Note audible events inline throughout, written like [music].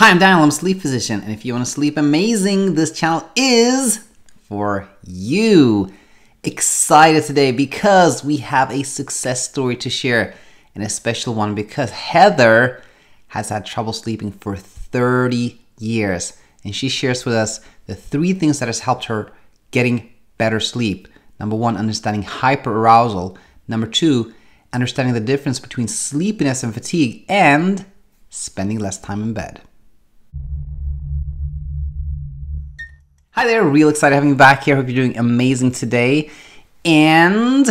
Hi, I'm Daniel, I'm a sleep physician, and if you want to sleep amazing, this channel is for you. Excited today because we have a success story to share, and a special one because Heather has had trouble sleeping for 30 years, and she shares with us the three things that has helped her getting better sleep. Number one, understanding hyperarousal. Number two, understanding the difference between sleepiness and fatigue, and spending less time in bed. Hi there, real excited having you back here. Hope you're doing amazing today. And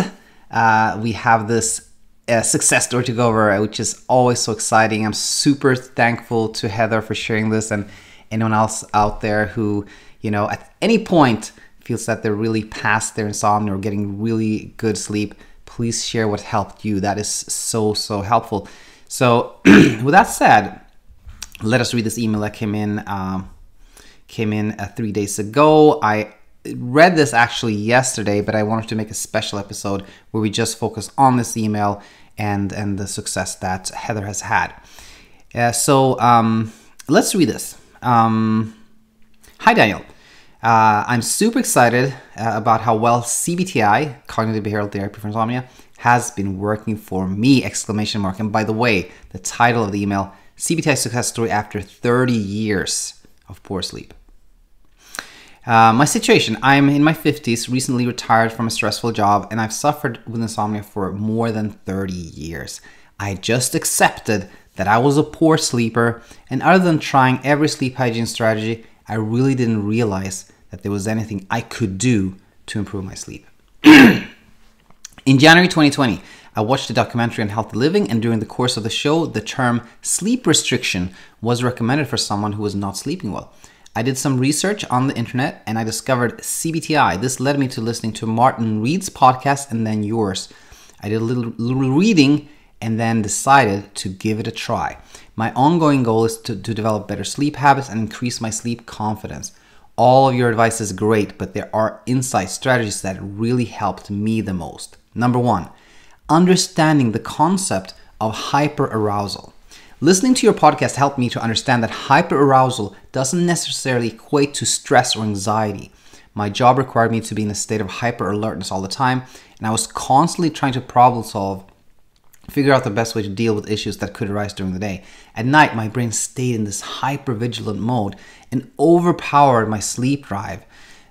uh, we have this uh, success story to go over, uh, which is always so exciting. I'm super thankful to Heather for sharing this and anyone else out there who, you know, at any point feels that they're really past their insomnia or getting really good sleep. Please share what helped you. That is so, so helpful. So, [clears throat] with that said, let us read this email that came in. Um, came in uh, three days ago. I read this actually yesterday, but I wanted to make a special episode where we just focus on this email and and the success that Heather has had. Uh, so um, let's read this. Um, Hi Daniel. Uh, I'm super excited uh, about how well CBTI, cognitive behavioral therapy for insomnia, has been working for me! Exclamation mark. And by the way, the title of the email: CBTI success story after 30 years of poor sleep. Uh, my situation I'm in my 50s, recently retired from a stressful job, and I've suffered with insomnia for more than 30 years. I just accepted that I was a poor sleeper, and other than trying every sleep hygiene strategy, I really didn't realize that there was anything I could do to improve my sleep. [clears throat] in January 2020, I watched a documentary on healthy living, and during the course of the show, the term sleep restriction was recommended for someone who was not sleeping well. I did some research on the internet and I discovered CBTI. This led me to listening to Martin Reed's podcast and then yours. I did a little, little reading and then decided to give it a try. My ongoing goal is to, to develop better sleep habits and increase my sleep confidence. All of your advice is great, but there are insight strategies that really helped me the most. Number one, understanding the concept of hyperarousal. Listening to your podcast helped me to understand that hyperarousal doesn't necessarily equate to stress or anxiety. My job required me to be in a state of hyper alertness all the time, and I was constantly trying to problem solve, figure out the best way to deal with issues that could arise during the day. At night, my brain stayed in this hyper vigilant mode and overpowered my sleep drive.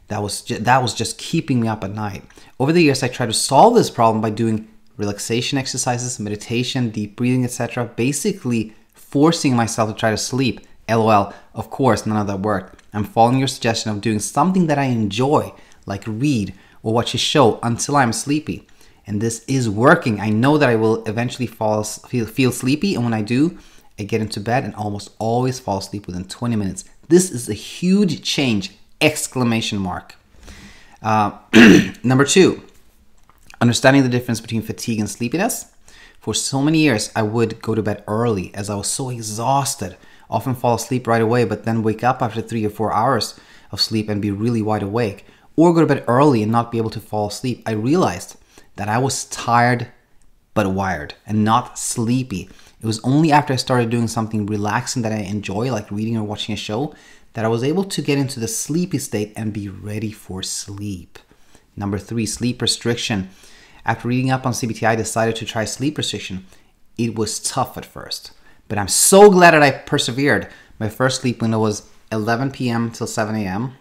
That was ju- that was just keeping me up at night. Over the years, I tried to solve this problem by doing relaxation exercises, meditation, deep breathing, etc. Basically, forcing myself to try to sleep. LOL, of course, none of that worked. I'm following your suggestion of doing something that I enjoy, like read or watch a show until I'm sleepy. And this is working. I know that I will eventually fall, feel, feel sleepy, and when I do, I get into bed and almost always fall asleep within 20 minutes. This is a huge change! Exclamation mark. Uh, [clears throat] number two, understanding the difference between fatigue and sleepiness. For so many years, I would go to bed early as I was so exhausted, often fall asleep right away, but then wake up after three or four hours of sleep and be really wide awake, or go to bed early and not be able to fall asleep. I realized that I was tired but wired and not sleepy. It was only after I started doing something relaxing that I enjoy, like reading or watching a show, that I was able to get into the sleepy state and be ready for sleep. Number three, sleep restriction after reading up on CBT, I decided to try sleep restriction. It was tough at first, but I'm so glad that I persevered. My first sleep window was 11 p.m. till 7 a.m.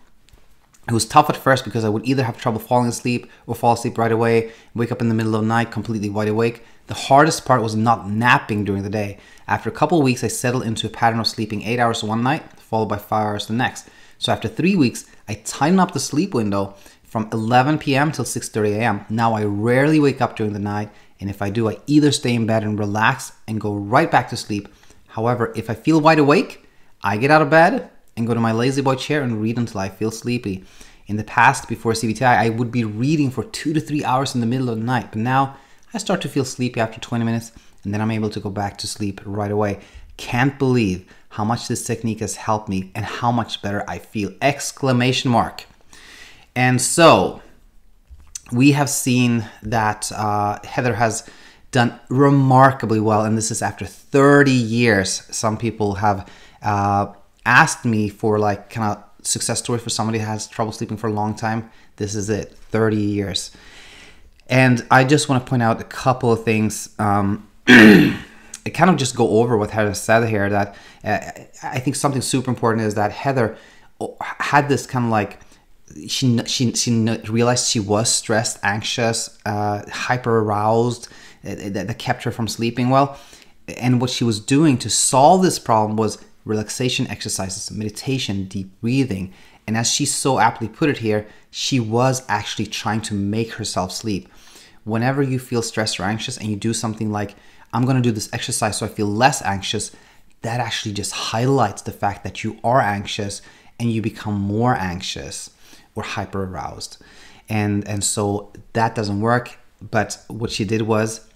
It was tough at first because I would either have trouble falling asleep or fall asleep right away, wake up in the middle of the night completely wide awake. The hardest part was not napping during the day. After a couple weeks, I settled into a pattern of sleeping 8 hours one night, followed by 5 hours the next. So after 3 weeks, I tightened up the sleep window from 11 p.m. till 6:30 a.m. Now I rarely wake up during the night, and if I do, I either stay in bed and relax and go right back to sleep. However, if I feel wide awake, I get out of bed and go to my lazy boy chair and read until I feel sleepy. In the past, before CBTI, I would be reading for two to three hours in the middle of the night, but now I start to feel sleepy after 20 minutes and then I'm able to go back to sleep right away. Can't believe how much this technique has helped me and how much better I feel. Exclamation mark. And so we have seen that uh, Heather has done remarkably well, and this is after 30 years. Some people have uh, asked me for like kind of success story for somebody who has trouble sleeping for a long time. This is it, 30 years. And I just want to point out a couple of things. Um, [clears throat] I kind of just go over what Heather said here. That uh, I think something super important is that Heather had this kind of like she she she realized she was stressed, anxious, uh, hyper aroused, uh, uh, that, that kept her from sleeping well. And what she was doing to solve this problem was relaxation exercises, meditation, deep breathing. And as she so aptly put it here, she was actually trying to make herself sleep. Whenever you feel stressed or anxious and you do something like, I'm gonna do this exercise so I feel less anxious, that actually just highlights the fact that you are anxious and you become more anxious were hyper aroused. And, and so that doesn't work. But what she did was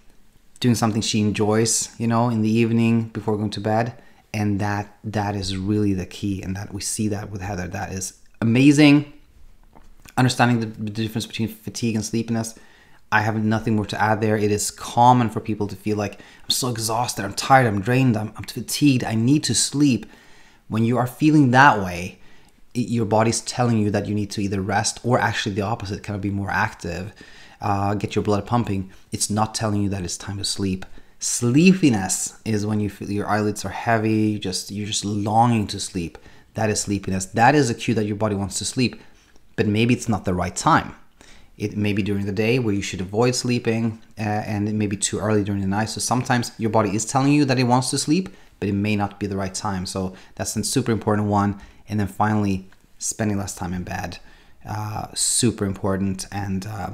doing something she enjoys, you know, in the evening before going to bed. And that that is really the key. And that we see that with Heather. That is amazing. Understanding the, the difference between fatigue and sleepiness. I have nothing more to add there. It is common for people to feel like I'm so exhausted, I'm tired, I'm drained, I'm, I'm fatigued, I need to sleep. When you are feeling that way, your body's telling you that you need to either rest or actually the opposite, kind of be more active, uh, get your blood pumping. It's not telling you that it's time to sleep. Sleepiness is when you feel your eyelids are heavy, just you're just longing to sleep. That is sleepiness. That is a cue that your body wants to sleep, but maybe it's not the right time. It may be during the day where you should avoid sleeping, uh, and it may be too early during the night. So sometimes your body is telling you that it wants to sleep, but it may not be the right time. So that's a super important one. And then finally, spending less time in bed, uh, super important. And uh,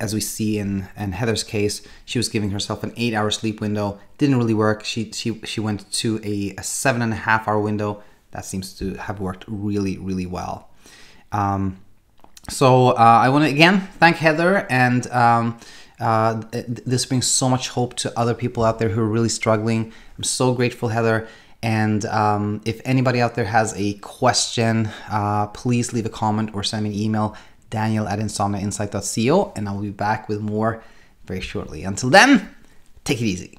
as we see in, in Heather's case, she was giving herself an eight hour sleep window. Didn't really work. She, she, she went to a, a seven and a half hour window. That seems to have worked really, really well. Um, so uh, I want to again thank Heather, and um, uh, th- this brings so much hope to other people out there who are really struggling. I'm so grateful, Heather. And um, if anybody out there has a question, uh, please leave a comment or send me an email, daniel at insomniainsight.co, and I will be back with more very shortly. Until then, take it easy.